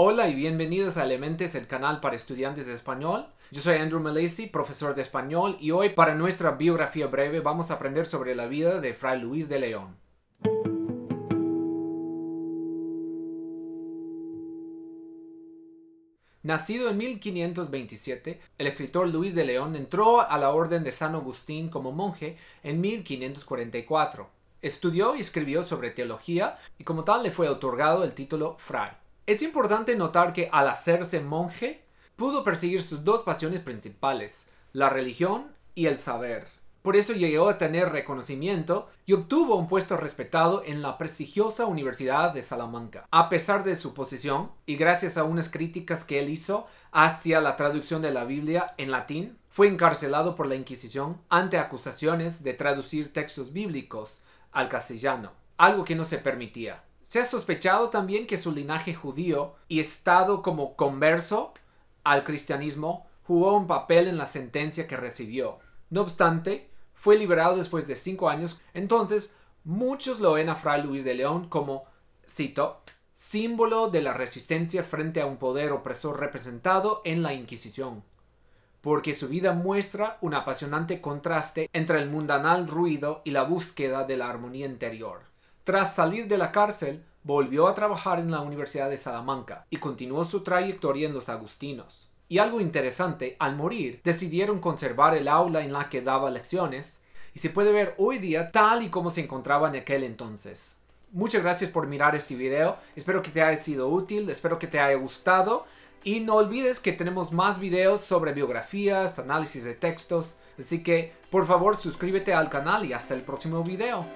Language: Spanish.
Hola y bienvenidos a Elementes, el canal para estudiantes de español. Yo soy Andrew melisi profesor de español, y hoy para nuestra biografía breve vamos a aprender sobre la vida de Fray Luis de León. Nacido en 1527, el escritor Luis de León entró a la Orden de San Agustín como monje en 1544. Estudió y escribió sobre teología y como tal le fue otorgado el título Fray. Es importante notar que al hacerse monje, pudo perseguir sus dos pasiones principales, la religión y el saber. Por eso llegó a tener reconocimiento y obtuvo un puesto respetado en la prestigiosa Universidad de Salamanca. A pesar de su posición, y gracias a unas críticas que él hizo hacia la traducción de la Biblia en latín, fue encarcelado por la Inquisición ante acusaciones de traducir textos bíblicos al castellano, algo que no se permitía. Se ha sospechado también que su linaje judío y estado como converso al cristianismo jugó un papel en la sentencia que recibió. No obstante, fue liberado después de cinco años, entonces muchos lo ven a Fray Luis de León como, cito, símbolo de la resistencia frente a un poder opresor representado en la Inquisición, porque su vida muestra un apasionante contraste entre el mundanal ruido y la búsqueda de la armonía interior. Tras salir de la cárcel, volvió a trabajar en la Universidad de Salamanca y continuó su trayectoria en los Agustinos. Y algo interesante, al morir, decidieron conservar el aula en la que daba lecciones y se puede ver hoy día tal y como se encontraba en aquel entonces. Muchas gracias por mirar este video, espero que te haya sido útil, espero que te haya gustado y no olvides que tenemos más videos sobre biografías, análisis de textos, así que por favor suscríbete al canal y hasta el próximo video.